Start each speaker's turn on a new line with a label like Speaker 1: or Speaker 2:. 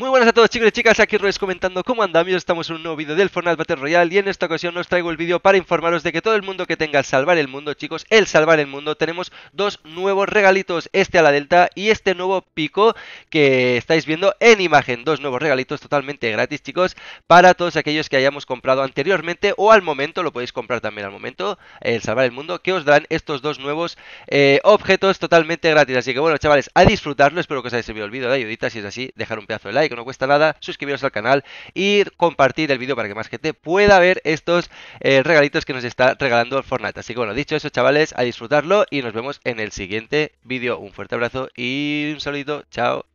Speaker 1: Muy buenas a todos chicos y chicas, aquí Ruiz comentando cómo andamos, estamos en un nuevo vídeo del Fortnite Battle Royale y en esta ocasión os traigo el vídeo para informaros de que todo el mundo que tenga el Salvar el Mundo, chicos, el Salvar el Mundo, tenemos dos nuevos regalitos, este a la Delta y este nuevo pico que estáis viendo en imagen, dos nuevos regalitos totalmente gratis, chicos, para todos aquellos que hayamos comprado anteriormente o al momento, lo podéis comprar también al momento, el Salvar el Mundo, que os darán estos dos nuevos eh, objetos totalmente gratis, así que bueno chavales, a disfrutarlo, espero que os haya servido el vídeo de ayudita, si es así, dejar un pedazo de like, que no cuesta nada, suscribiros al canal y compartir el vídeo para que más gente pueda ver estos eh, regalitos que nos está regalando Fortnite. Así que bueno, dicho eso, chavales, a disfrutarlo y nos vemos en el siguiente vídeo. Un fuerte abrazo y un saludito. Chao.